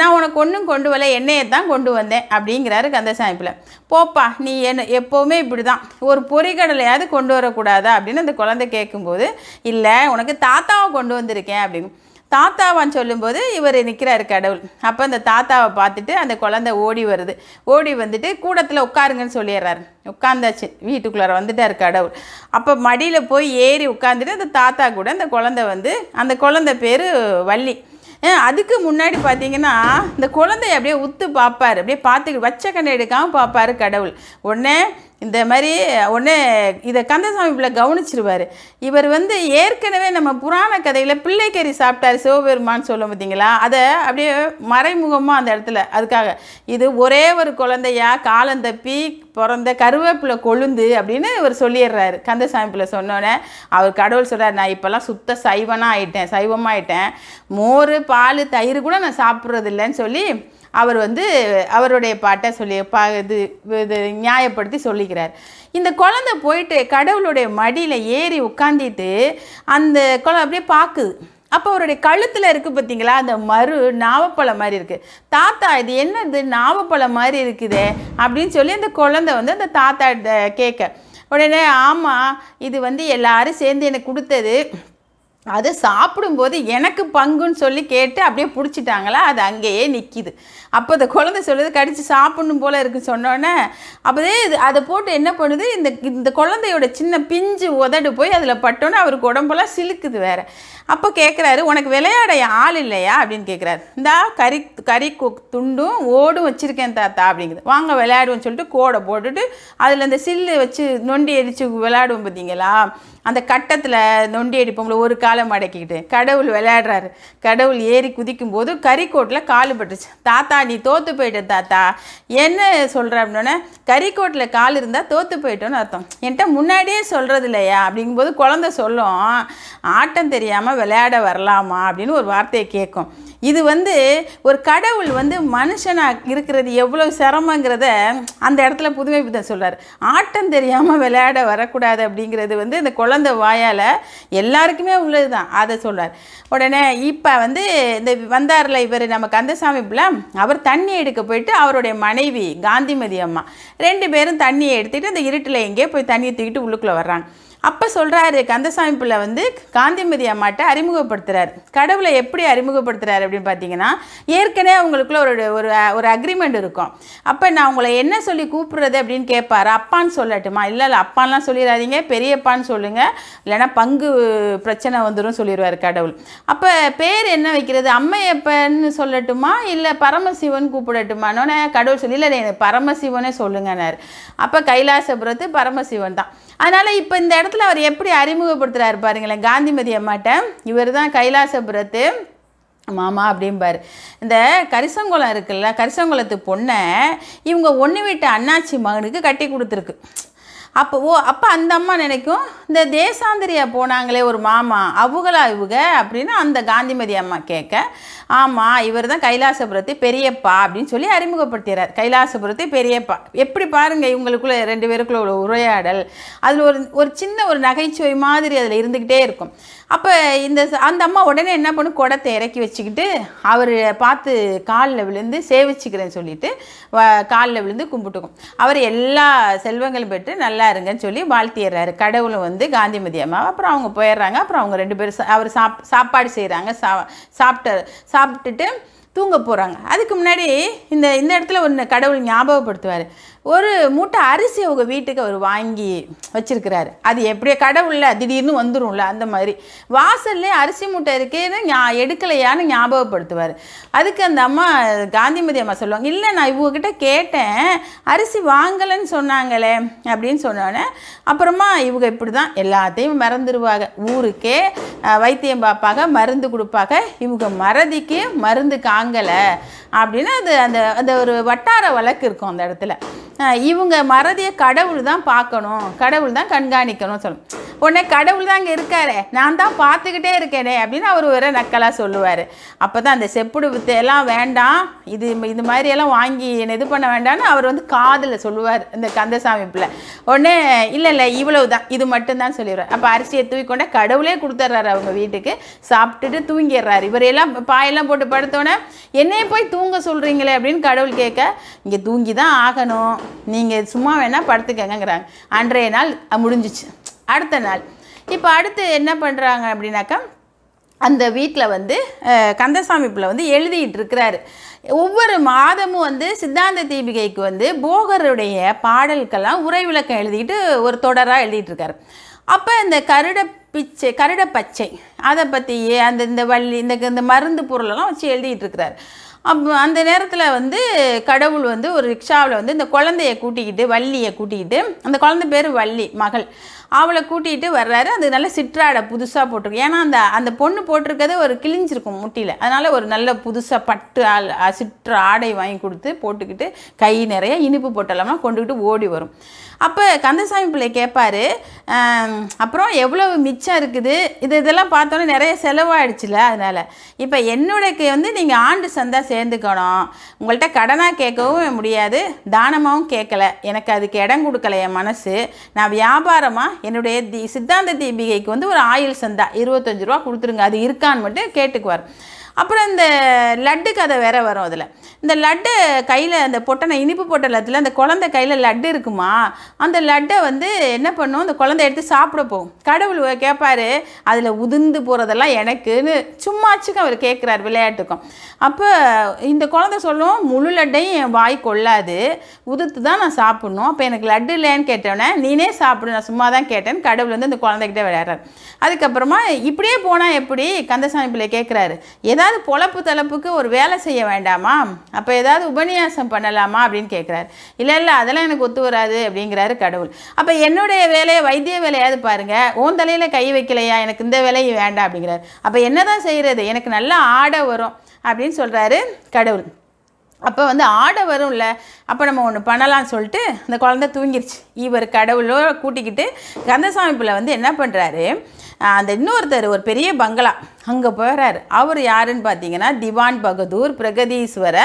நான் உனக்கு ஒன்றும் கொண்டு வரல என்னையை தான் கொண்டு வந்தேன் அப்படிங்கிறாரு கந்தசாமி பிள்ளை போப்பா நீ என்ன எப்போவுமே இப்படி தான் ஒரு பொறிகடலையாவது கொண்டு வரக்கூடாதா அப்படின்னு அந்த குழந்தை கேட்கும்போது இல்லை உனக்கு தாத்தாவை கொண்டு வந்திருக்கேன் அப்படின்னு தாத்தாவான் சொல்லும்போது இவர் நிற்கிறாரு கடவுள் அப்போ அந்த தாத்தாவை பார்த்துட்டு அந்த குழந்தை ஓடி வருது ஓடி வந்துட்டு கூடத்தில் உட்காருங்கன்னு சொல்லிடுறாரு உட்காந்தாச்சு வீட்டுக்குள்ளார வந்துட்டார் கடவுள் அப்போ மடியில் போய் ஏறி உட்காந்துட்டு அந்த தாத்தா கூட அந்த குழந்தை வந்து அந்த குழந்தை பேர் வள்ளி அதுக்கு முன்னாடி பார்த்தீங்கன்னா இந்த குழந்தைய அப்படியே உத்து பார்ப்பார் அப்படியே பார்த்து வச்ச கண்ணை எடுக்காமல் பார்ப்பார் கடவுள் உடனே இந்த மாதிரி உடனே இதை கந்தசாமி பிள்ளை கவனிச்சிருவார் இவர் வந்து ஏற்கனவே நம்ம புராண கதையில் பிள்ளைக்கறி சாப்பிட்டார் சிவபெருமான்னு சொல்லும் பார்த்தீங்களா அதை அப்படியே மறைமுகமாக அந்த இடத்துல அதுக்காக இது ஒரே ஒரு குழந்தையா காலம் தப்பி பிறந்த கருவேப்பிலை கொழுந்து அப்படின்னு இவர் சொல்லிடுறாரு கந்தசாமி பிள்ளை சொன்னோன்னே அவர் கடவுள் சொல்கிறார் நான் இப்போல்லாம் சுத்த சைவனாக ஆயிட்டேன் சைவமாக ஆயிட்டேன் மோர் பால் தயிர் கூட நான் சாப்பிட்றதில்லன்னு சொல்லி அவர் வந்து அவருடைய பாட்டை சொல்லி பா இது இது நியாயப்படுத்தி சொல்லிக்கிறார் இந்த குழந்தை போயிட்டு கடவுளுடைய மடியில் ஏறி உட்காந்திட்டு அந்த குழந்தை அப்படியே பார்க்குது அப்போ அவருடைய கழுத்தில் இருக்குது பார்த்தீங்களா அந்த மறு நாவப்பழம் மாதிரி இருக்குது தாத்தா இது என்னது நாவப்பழம் மாதிரி இருக்குதே அப்படின்னு சொல்லி அந்த குழந்தை வந்து அந்த தாத்தா கேட்க உடனே ஆமாம் இது வந்து எல்லாரும் சேர்ந்து எனக்கு கொடுத்தது அது சாப்பிடும்போது எனக்கு பங்குன்னு சொல்லி கேட்டு அப்படியே பிடிச்சிட்டாங்களா அது அங்கேயே நிற்கிது அப்போ அந்த குழந்தை சொல்லுது கடித்து சாப்பிடணும் போல் இருக்குன்னு சொன்னோன்னே அப்போதே இது அதை போட்டு என்ன பண்ணுது இந்த இந்த குழந்தையோட சின்ன பிஞ்சு உதடு போய் அதில் பட்டோன்னே அவருக்கு உடம்பெல்லாம் சிலுக்குது வேறு அப்போ கேட்குறாரு உனக்கு விளையாட ஆள் இல்லையா அப்படின்னு கேட்குறாரு இந்தா கறி கறி துண்டும் ஓடும் வச்சுருக்கேன் தாத்தா அப்படிங்குது வாங்க விளையாடுவோன்னு சொல்லிட்டு கோடை போட்டுட்டு அதில் அந்த சில்லு வச்சு நொண்டி அடித்து விளையாடுவோம் பார்த்தீங்களா அந்த கட்டத்தில் நொண்டி அடிப்போம்ல ஒரு காலை மடக்கிக்கிட்டு கடவுள் விளையாடுறாரு கடவுள் ஏறி குதிக்கும் போது கறிக்கோட்டில் காலு பட்டுச்சு தாத்தா நீ தோற்று போயிட்ட தாத்தா என்ன சொல்கிற அப்படின்னா கறிக்கோட்டில் கால் இருந்தால் தோற்று போயிட்டோன்னு அர்த்தம் என்கிட்ட முன்னாடியே சொல்கிறது இல்லையா அப்படிங்கும்போது குழந்த சொல்லும் ஆட்டம் தெரியாமல் விளையாட வரலாமா அப்படின்னு ஒரு வார்த்தையை கேட்கும் இது வந்து ஒரு கடவுள் வந்து மனுஷனாக இருக்கிறது எவ்வளோ சிரமங்கிறத அந்த இடத்துல புதுமை புதை சொல்கிறார் ஆட்டம் தெரியாமல் விளையாட வரக்கூடாது அப்படிங்கிறது வந்து இந்த குழந்தை குழந்த வாயால் எல்லாருக்குமே உள்ளது தான் அதை சொல்கிறார் உடனே இப்போ வந்து இந்த வந்தாரில் இவர் நம்ம கந்தசாமி பிள்ளை அவர் தண்ணி எடுக்க போயிட்டு அவருடைய மனைவி காந்திமதி அம்மா ரெண்டு பேரும் தண்ணியை எடுத்துகிட்டு அந்த இருட்டில் எங்கேயோ போய் தண்ணி தூக்கிட்டு உள்ளுக்குள்ளே வர்றாங்க அப்போ சொல்கிறாரு கந்தசாமி பிள்ளை வந்து காந்திமதி அம்மாட்ட அறிமுகப்படுத்துகிறார் கடவுளை எப்படி அறிமுகப்படுத்துகிறாரு அப்படின்னு பார்த்தீங்கன்னா ஏற்கனவே அவங்களுக்குள்ள ஒரு ஒரு ஒரு அக்ரிமெண்ட் இருக்கும் அப்போ நான் உங்களை என்ன சொல்லி கூப்பிட்றது அப்படின்னு கேட்பார் அப்பான்னு சொல்லட்டுமா இல்லை இல்லை அப்பான்லாம் சொல்லிடாதீங்க பெரியப்பான்னு சொல்லுங்கள் இல்லைனா பங்கு பிரச்சனை வந்துடும் சொல்லிடுவார் கடவுள் அப்போ பேர் என்ன வைக்கிறது அம்மையப்பன்னு சொல்லட்டுமா இல்லை பரமசிவன் கூப்பிடட்டுமான்னு கடவுள் சொல்லி இல்லை பரமசிவனே சொல்லுங்கன்னார் அப்போ கைலாசபுரத்து பரமசிவன் தான் அதனால் இப்போ இந்த இடத்துல அவர் எப்படி அறிமுகப்படுத்துகிறார் பாருங்களேன் காந்திமதி அம்மாட்ட இவர் தான் கைலாசபுரத்து மாமா அப்படிம்பார் இந்த கரிசங்குளம் இருக்குல்ல கரிசங்குளத்து பொண்ணை இவங்க ஒன்று வீட்டு அண்ணாச்சி மகனுக்கு கட்டி கொடுத்துருக்கு அப்போ ஓ அப்போ அந்த அம்மா நினைக்கும் இந்த தேசாந்திரியா போனாங்களே ஒரு மாமா அவங்களா இவங்க அப்படின்னு அந்த காந்திமதி அம்மா கேட்க ஆமாம் இவர் தான் கைலாசபுரத்தை பெரியப்பா அப்படின்னு சொல்லி அறிமுகப்படுத்துகிறார் கைலாசபுரத்தை பெரியப்பா எப்படி பாருங்கள் இவங்களுக்குள்ள ரெண்டு பேருக்குள்ள ஒரு உரையாடல் அதில் ஒரு ஒரு சின்ன ஒரு நகைச்சுவை மாதிரி அதில் இருந்துக்கிட்டே இருக்கும் அப்போ இந்த அந்த அம்மா உடனே என்ன பண்ணும் குடத்தை இறக்கி வச்சுக்கிட்டு அவர் பார்த்து காலில் விழுந்து சேவிச்சுக்கிறேன்னு சொல்லிட்டு காலில் விழுந்து கும்பிட்டுக்கும் அவர் எல்லா செல்வங்களும் பெற்று நல்லா இருங்கன்னு சொல்லி வாழ்த்திடுறாரு கடவுளும் வந்து காந்திமதி அம்மா அப்புறம் அவங்க போயிடுறாங்க அப்புறம் அவங்க ரெண்டு பேரும் அவர் சாப் சாப்பாடு செய்கிறாங்க சா சாப்பிட்டு சாப்பிட்டுட்டு தூங்க போகிறாங்க அதுக்கு முன்னாடி இந்த இந்த இடத்துல ஒன்று கடவுள் ஞாபகப்படுத்துவார் ஒரு மூட்டை அரிசி அவங்க வீட்டுக்கு அவர் வாங்கி வச்சுருக்கிறாரு அது எப்படியே கடவுளில் திடீர்னு வந்துடும்ல அந்த மாதிரி வாசல்லே அரிசி மூட்டை இருக்கேன்னு ஞா எடுக்கலையான்னு ஞாபகப்படுத்துவார் அதுக்கு அந்த அம்மா காந்திமதி அம்மா சொல்லுவாங்க இல்லை நான் இவங்கக்கிட்ட கேட்டேன் அரிசி வாங்கலைன்னு சொன்னாங்களே அப்படின்னு சொன்னோடனே அப்புறமா இவங்க இப்படி தான் எல்லாத்தையும் மறந்துடுவாங்க ஊருக்கே வைத்தியம் பார்ப்பாங்க மருந்து கொடுப்பாங்க இவங்க மறதிக்கு மருந்து காங்கலை அப்படின்னு அது அந்த அந்த ஒரு வட்டார வழக்கு இருக்கும் அந்த இடத்துல இவங்க மறதியை கடவுள் தான் பார்க்கணும் கடவுள் தான் கண்காணிக்கணும் சொல்லணும் உடனே கடவுள் தான் அங்கே இருக்காரு நான் தான் பார்த்துக்கிட்டே இருக்கேனே அப்படின்னு அவர் ஒரு நக்கலாக சொல்லுவார் அப்போ தான் அந்த செப்புடு வித்தையெல்லாம் வேண்டாம் இது இது மாதிரியெல்லாம் வாங்கி என்ன இது பண்ண வேண்டாம்னு அவர் வந்து காதில் சொல்லுவார் இந்த கந்தசாமி பிள்ளை உடனே இல்லை இல்லை இவ்வளவு தான் இது மட்டும்தான் சொல்லிடுவார் அப்போ அரிசியை தூக்கிக்கொண்டே கடவுளே கொடுத்துட்றாரு அவங்க வீட்டுக்கு சாப்பிட்டுட்டு தூங்கிடுறாரு இவரையெல்லாம் பாயெல்லாம் போட்டு படுத்தோடனே என்னையே போய் தூங்க சொல்கிறீங்களே அப்படின்னு கடவுள் கேட்க இங்கே தூங்கி தான் ஆகணும் நீங்கள் சும்மா வேணால் படுத்துக்கங்கிறாங்க அன்றைய நாள் முடிஞ்சிச்சு அடுத்த நாள் இப்போ அடுத்து என்ன பண்ணுறாங்க அப்படின்னாக்கா அந்த வீட்டில் வந்து கந்தசாமி பிள்ளை வந்து எழுதிட்டு இருக்கிறாரு ஒவ்வொரு மாதமும் வந்து சித்தாந்த தீபிகைக்கு வந்து போகருடைய பாடல்கள்லாம் உரை விளக்கம் எழுதிக்கிட்டு ஒரு தொடராக எழுதிட்டு இருக்காரு அப்போ இந்த கருட பிச்சை கருட பச்சை அதை பற்றி அந்த இந்த வள்ளி இந்த இந்த மருந்து பொருளெல்லாம் வச்சு எழுதிட்டு இருக்கிறாரு அப் அந்த நேரத்தில் வந்து கடவுள் வந்து ஒரு ரிக்ஷாவில் வந்து இந்த குழந்தைய கூட்டிக்கிட்டு வள்ளியை கூட்டிக்கிட்டு அந்த குழந்தை பேர் வள்ளி மகள் அவளை கூட்டிகிட்டு வர்றாரு அது நல்ல சிற்றாடை புதுசாக போட்டிருக்கு ஏன்னா அந்த அந்த பொண்ணு போட்டிருக்கிறது ஒரு கிழிஞ்சிருக்கும் முட்டியில் அதனால் ஒரு நல்ல புதுசாக பட்டு ஆள் சிற்ற ஆடை வாங்கி கொடுத்து போட்டுக்கிட்டு கை நிறைய இனிப்பு போட்டலாமா கொண்டுக்கிட்டு ஓடி வரும் அப்போ கந்தசாமி பிள்ளை கேட்பார் அப்புறம் எவ்வளோ மிச்சம் இருக்குது இது இதெல்லாம் பார்த்தோன்னே நிறைய செலவாயிடுச்சுல அதனால் இப்போ என்னுடைய வந்து நீங்கள் ஆண்டு சந்தா சேர்ந்துக்கணும் உங்கள்கிட்ட கடனாக கேட்கவும் முடியாது தானமாகவும் கேட்கல எனக்கு அதுக்கு இடம் கொடுக்கல என் மனசு நான் வியாபாரமாக என்னுடைய தி சித்தாந்த தீபிகைக்கு வந்து ஒரு ஆயில் சந்தா இருபத்தஞ்சி ரூபா கொடுத்துருங்க அது இருக்கான்னு மட்டும் கேட்டுக்குவார் அப்புறம் இந்த லட்டு கதை வேற வரும் அதில் இந்த லட்டு கையில் அந்த பொட்டனை இனிப்பு போட்ட லத்தில் அந்த குழந்தை கையில் லட்டு இருக்குமா அந்த லட்டை வந்து என்ன பண்ணும் அந்த குழந்தை எடுத்து சாப்பிட போகும் கடவுள் கேட்பாரு அதில் உதிர்ந்து போகிறதெல்லாம் எனக்குன்னு சும்மாச்சுக்கும் அவர் கேட்குறாரு விளையாட்டுக்கும் அப்போ இந்த குழந்தை சொல்லும் முழு லட்டையும் என் வாய் கொள்ளாது உதிர்த்து தான் நான் சாப்பிட்ணும் அப்போ எனக்கு லட்டு இல்லைன்னு கேட்டோன்னே நீனே சாப்பிடு நான் சும்மா தான் கேட்டேன் கடவுள் வந்து அந்த குழந்தைகிட்ட விளையாடுறாரு அதுக்கப்புறமா இப்படியே போனால் எப்படி கந்தசாமி பிள்ளை கேட்குறாரு ஏதாவது ஏதாவது பொழப்பு தலப்புக்கு ஒரு வேலை செய்ய வேண்டாமா அப்போ ஏதாவது உபன்யாசம் பண்ணலாமா அப்படின்னு கேட்குறாரு இல்லை இல்லை அதெல்லாம் எனக்கு ஒத்து வராது அப்படிங்கிறாரு கடவுள் அப்போ என்னுடைய வேலையை வைத்திய வேலையாவது பாருங்கள் உன் தலையில் கை வைக்கலையா எனக்கு இந்த வேலையை வேண்டாம் அப்படிங்கிறாரு அப்போ என்ன தான் செய்கிறது எனக்கு நல்லா ஆட வரும் அப்படின்னு சொல்கிறாரு கடவுள் அப்போ வந்து ஆடை வரும்ல அப்போ நம்ம ஒன்று பண்ணலாம்னு சொல்லிட்டு அந்த குழந்தை தூங்கிருச்சு இவர் கடவுளோ கூட்டிக்கிட்டு கந்தசாமி பிள்ளை வந்து என்ன பண்ணுறாரு அந்த இன்னொருத்தர் ஒரு பெரிய பங்களா அங்கே போகிறார் அவர் யாருன்னு பார்த்தீங்கன்னா திவான் பகதூர் பிரகதீஸ்வர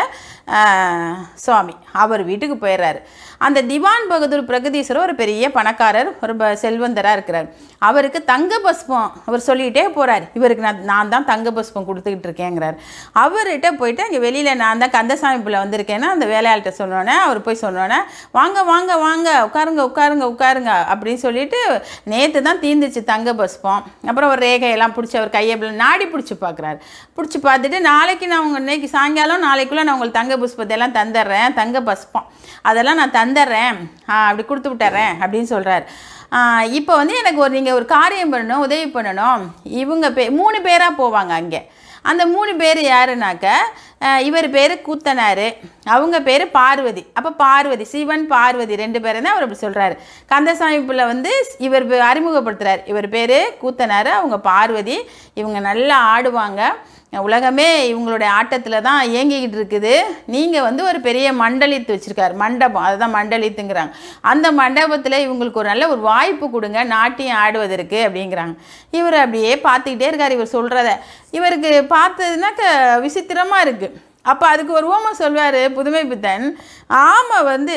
சுவாமி அவர் வீட்டுக்கு போயிடுறாரு அந்த திவான் பகதூர் பிரகதீஸ்வரர் ஒரு பெரிய பணக்காரர் ஒரு செல்வந்தராக இருக்கிறார் அவருக்கு தங்க பஸ்பம் அவர் சொல்லிகிட்டே போகிறார் இவருக்கு நான் நான் தான் தங்க பஸ்பம் கொடுத்துக்கிட்டு இருக்கேங்கிறார் அவர்கிட்ட போயிட்டு அங்கே வெளியில் நான் தான் கந்தசாமி பிள்ளை வந்திருக்கேன்னா அந்த வேலையாள்கிட்ட சொன்னோன்னே அவர் போய் சொன்னோன்னே வாங்க வாங்க வாங்க உட்காருங்க உட்காருங்க உட்காருங்க அப்படின்னு சொல்லிட்டு நேற்று தான் தீந்துச்சு தங்க பஸ்பம் அப்புறம் ஒரு ரேகையெல்லாம் பிடிச்சி அவர் கையை பிள்ளை நாடி பிடிச்சி பார்க்குறாரு பிடிச்சி பார்த்துட்டு நாளைக்கு நான் உங்கள் இன்னைக்கு சாயங்காலம் நாளைக்குள்ளே நான் உங்களுக்கு தங்க புஷ்பத்தை எல்லாம் தந்துடுறேன் தங்க பஸ்பம் அதெல்லாம் நான் தந்து தந்துடுறேன் அப்படி கொடுத்து விட்டுறேன் அப்படின்னு சொல்கிறார் இப்போ வந்து எனக்கு ஒரு நீங்கள் ஒரு காரியம் பண்ணணும் உதவி பண்ணணும் இவங்க பே மூணு பேராக போவாங்க அங்கே அந்த மூணு பேர் யாருனாக்க இவர் பேர் கூத்தனார் அவங்க பேர் பார்வதி அப்போ பார்வதி சிவன் பார்வதி ரெண்டு பேரை தான் அவர் அப்படி சொல்கிறாரு கந்தசாமி பிள்ளை வந்து இவர் அறிமுகப்படுத்துகிறார் இவர் பேர் கூத்தனார் அவங்க பார்வதி இவங்க நல்லா ஆடுவாங்க உலகமே இவங்களுடைய ஆட்டத்தில் தான் இயங்கிக்கிட்டு இருக்குது நீங்கள் வந்து ஒரு பெரிய மண்டலித்து வச்சுருக்காரு மண்டபம் அதுதான் மண்டலித்துங்கிறாங்க அந்த மண்டபத்தில் இவங்களுக்கு ஒரு நல்ல ஒரு வாய்ப்பு கொடுங்க நாட்டியம் ஆடுவதற்கு அப்படிங்கிறாங்க இவர் அப்படியே பார்த்துக்கிட்டே இருக்கார் இவர் சொல்கிறத இவருக்கு பார்த்ததுனாக்க விசித்திரமாக இருக்குது அப்போ அதுக்கு ஒரு ஓமை சொல்வார் புதுமை புத்தன் ஆமை வந்து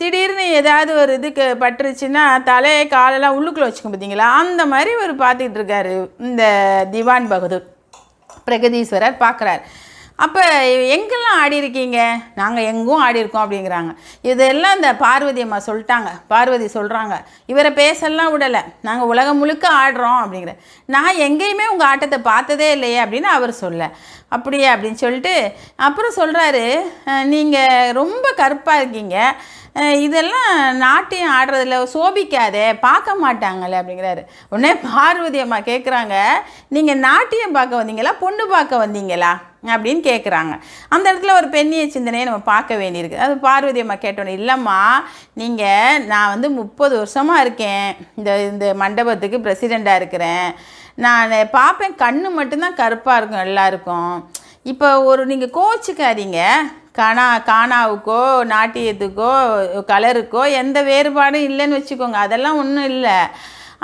திடீர்னு ஏதாவது ஒரு இதுக்கு பட்டுருச்சுன்னா தலையை காலெல்லாம் உள்ளுக்குள்ளே வச்சுக்கோ பார்த்தீங்களா அந்த மாதிரி இவர் பார்த்துக்கிட்டு இருக்காரு இந்த திவான் பகதூர் பிரகதீஸ்வரர் பார்க்குறார் அப்போ எங்கெல்லாம் ஆடி இருக்கீங்க நாங்கள் எங்கும் ஆடி இருக்கோம் அப்படிங்கிறாங்க இதெல்லாம் இந்த பார்வதி அம்மா சொல்லிட்டாங்க பார்வதி சொல்கிறாங்க இவரை பேசலாம் விடலை நாங்கள் உலகம் முழுக்க ஆடுறோம் அப்படிங்கிற நான் எங்கேயுமே உங்கள் ஆட்டத்தை பார்த்ததே இல்லையே அப்படின்னு அவர் சொல்ல அப்படியே அப்படின்னு சொல்லிட்டு அப்புறம் சொல்கிறாரு நீங்கள் ரொம்ப கருப்பாக இருக்கீங்க இதெல்லாம் நாட்டியம் ஆடுறதில் சோபிக்காதே பார்க்க மாட்டாங்களே அப்படிங்கிறாரு உடனே பார்வதி அம்மா கேட்குறாங்க நீங்கள் நாட்டியம் பார்க்க வந்தீங்களா பொண்ணு பார்க்க வந்தீங்களா அப்படின்னு கேட்குறாங்க அந்த இடத்துல ஒரு பெண்ணிய சிந்தனையை நம்ம பார்க்க வேண்டியிருக்கு அது பார்வதி அம்மா கேட்டோன்னே இல்லைம்மா நீங்கள் நான் வந்து முப்பது வருஷமாக இருக்கேன் இந்த இந்த மண்டபத்துக்கு ப்ரெசிடெண்ட்டாக இருக்கிறேன் நான் பார்ப்பேன் கண்ணு மட்டும்தான் கருப்பாக இருக்கும் எல்லாருக்கும் இப்போ ஒரு நீங்கள் கோச்சுக்காதீங்க கணா காணாவுக்கோ நாட்டியத்துக்கோ கலருக்கோ எந்த வேறுபாடும் இல்லைன்னு வச்சுக்கோங்க அதெல்லாம் ஒன்றும் இல்லை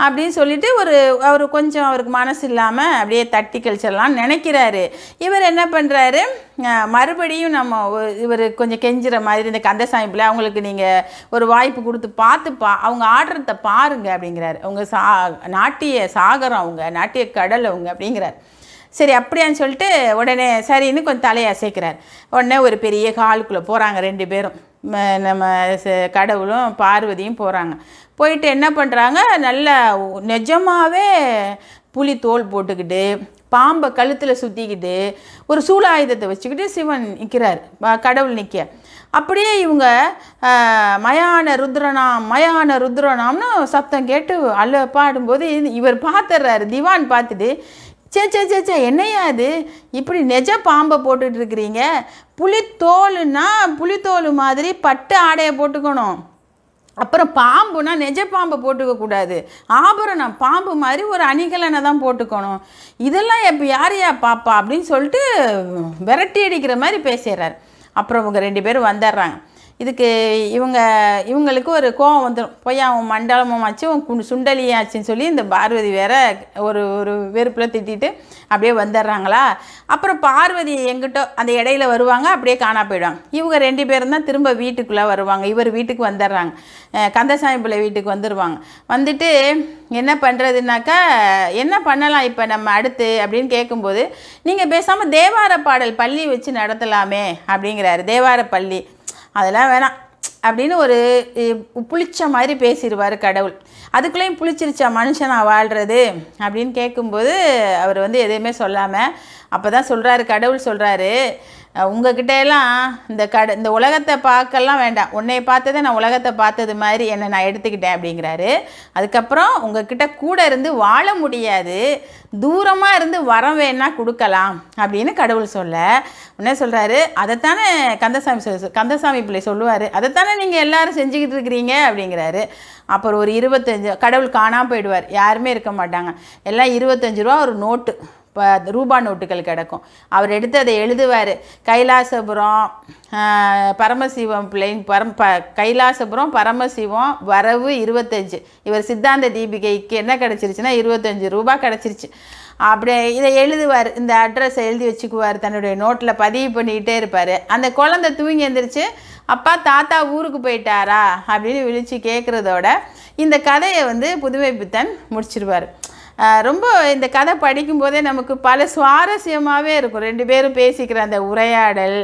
அப்படின்னு சொல்லிட்டு ஒரு அவர் கொஞ்சம் அவருக்கு மனசு இல்லாமல் அப்படியே தட்டி கழிச்சிடலாம்னு நினைக்கிறாரு இவர் என்ன பண்ணுறாரு மறுபடியும் நம்ம இவர் கொஞ்சம் கெஞ்சுற மாதிரி இந்த கந்தசாமி பிள்ளை அவங்களுக்கு நீங்கள் ஒரு வாய்ப்பு கொடுத்து பார்த்து பா அவங்க ஆடுறத பாருங்க அப்படிங்கிறாரு அவங்க சா நாட்டிய சாகரம் அவங்க நாட்டிய கடல் அவங்க அப்படிங்கிறார் சரி அப்படியான்னு சொல்லிட்டு உடனே சரின்னு கொஞ்சம் தலையை அசைக்கிறார் உடனே ஒரு பெரிய ஹாலுக்குள்ளே போகிறாங்க ரெண்டு பேரும் நம்ம கடவுளும் பார்வதியும் போகிறாங்க போயிட்டு என்ன பண்ணுறாங்க நல்லா நிஜமாகவே புலி தோல் போட்டுக்கிட்டு பாம்பை கழுத்தில் சுற்றிக்கிட்டு ஒரு சூலாயுதத்தை வச்சுக்கிட்டு சிவன் நிற்கிறார் கடவுள் நிற்க அப்படியே இவங்க மயான ருத்ரனாம் மயான ருத்ரனாம்னு சப்தம் கேட்டு அல்ல பாடும்போது இவர் பார்த்துடுறாரு திவான் பார்த்துட்டு சே சே சே சே என்னையா அது இப்படி நெஜ பாம்பை போட்டுட்டு இருக்கிறீங்க புளித்தோல் மாதிரி பட்டு ஆடையை போட்டுக்கணும் அப்புறம் பாம்புனா நெஜ போட்டுக்க போட்டுக்கக்கூடாது ஆபரணம் பாம்பு மாதிரி ஒரு அணிகலனை தான் போட்டுக்கணும் இதெல்லாம் எப்போ யாரையா பாப்பா அப்படின்னு சொல்லிட்டு விரட்டி அடிக்கிற மாதிரி பேசிடுறாரு அப்புறம் அவங்க ரெண்டு பேரும் வந்துடுறாங்க இதுக்கு இவங்க இவங்களுக்கு ஒரு கோவம் வந்துடும் போய் அவன் மண்டலமும் ஆச்சு சுண்டலியும் சுண்டலியாச்சுன்னு சொல்லி இந்த பார்வதி வேற ஒரு ஒரு வெறுப்பில் திட்டிட்டு அப்படியே வந்துடுறாங்களா அப்புறம் பார்வதி எங்கிட்ட அந்த இடையில வருவாங்க அப்படியே காணா போயிடுவாங்க இவங்க ரெண்டு பேரும் தான் திரும்ப வீட்டுக்குள்ளே வருவாங்க இவர் வீட்டுக்கு வந்துடுறாங்க கந்தசாமி பிள்ளை வீட்டுக்கு வந்துடுவாங்க வந்துட்டு என்ன பண்ணுறதுனாக்கா என்ன பண்ணலாம் இப்போ நம்ம அடுத்து அப்படின்னு கேட்கும்போது நீங்கள் பேசாமல் தேவார பாடல் பள்ளி வச்சு நடத்தலாமே அப்படிங்கிறாரு தேவார பள்ளி அதெல்லாம் வேணாம் அப்படின்னு ஒரு புளிச்ச மாதிரி பேசிடுவார் கடவுள் அதுக்குள்ளேயும் புளிச்சிருச்சா மனுஷன் நான் வாழ்கிறது அப்படின்னு கேட்கும்போது அவர் வந்து எதையுமே சொல்லாமல் அப்போ தான் சொல்கிறாரு கடவுள் சொல்கிறாரு உங்ககிட்ட எல்லாம் இந்த கட இந்த உலகத்தை பார்க்கலாம் வேண்டாம் உன்னை பார்த்ததை நான் உலகத்தை பார்த்தது மாதிரி என்னை நான் எடுத்துக்கிட்டேன் அப்படிங்கிறாரு அதுக்கப்புறம் உங்ககிட்ட கூட இருந்து வாழ முடியாது தூரமாக இருந்து வரம் வேணால் கொடுக்கலாம் அப்படின்னு கடவுள் சொல்ல உன்னே சொல்கிறாரு அதைத்தானே கந்தசாமி சொல் கந்தசாமி பிள்ளை சொல்லுவார் அதைத்தானே நீங்கள் எல்லோரும் செஞ்சுக்கிட்டு இருக்கிறீங்க அப்படிங்கிறாரு அப்புறம் ஒரு இருபத்தஞ்சு கடவுள் காணாமல் போயிடுவார் யாருமே இருக்க மாட்டாங்க எல்லாம் இருபத்தஞ்சு ரூபா ஒரு நோட்டு ரூபா நோட்டுகள் கிடக்கும் அவர் எடுத்து அதை எழுதுவார் கைலாசபுரம் பரமசிவம் பிள்ளைங்க பரம் ப கைலாசபுரம் பரமசிவம் வரவு இருபத்தஞ்சு இவர் சித்தாந்த தீபிகைக்கு என்ன கிடச்சிருச்சுன்னா இருபத்தஞ்சி ரூபா கிடச்சிருச்சு அப்படி இதை எழுதுவார் இந்த அட்ரஸை எழுதி வச்சுக்குவார் தன்னுடைய நோட்டில் பதிவு பண்ணிக்கிட்டே இருப்பார் அந்த குழந்தை தூங்கி எழுந்திரிச்சு அப்பா தாத்தா ஊருக்கு போயிட்டாரா அப்படின்னு விழித்து கேட்குறதோட இந்த கதையை வந்து புதுமை பித்தன் முடிச்சிருவார் ரொம்ப இந்த கதை படிக்கும்போதே நமக்கு பல சுவாரஸ்யமாகவே இருக்கும் ரெண்டு பேரும் பேசிக்கிற அந்த உரையாடல்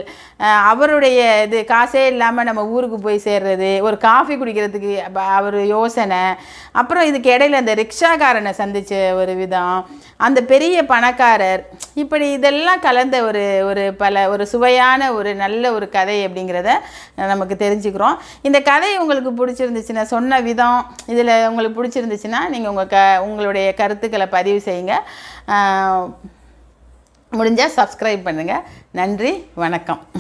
அவருடைய இது காசே இல்லாமல் நம்ம ஊருக்கு போய் சேர்றது ஒரு காஃபி குடிக்கிறதுக்கு அவர் யோசனை அப்புறம் இதுக்கு இடையில அந்த ரிக்ஷாக்காரனை சந்தித்த ஒரு விதம் அந்த பெரிய பணக்காரர் இப்படி இதெல்லாம் கலந்த ஒரு ஒரு பல ஒரு சுவையான ஒரு நல்ல ஒரு கதை அப்படிங்கிறத நமக்கு தெரிஞ்சுக்கிறோம் இந்த கதை உங்களுக்கு பிடிச்சிருந்துச்சுன்னா சொன்ன விதம் இதில் உங்களுக்கு பிடிச்சிருந்துச்சுன்னா நீங்கள் உங்கள் க உங்களுடைய கருத்து கருத்துக்களை பதிவு செய்யுங்க முடிஞ்சால் சப்ஸ்கிரைப் பண்ணுங்கள் நன்றி வணக்கம்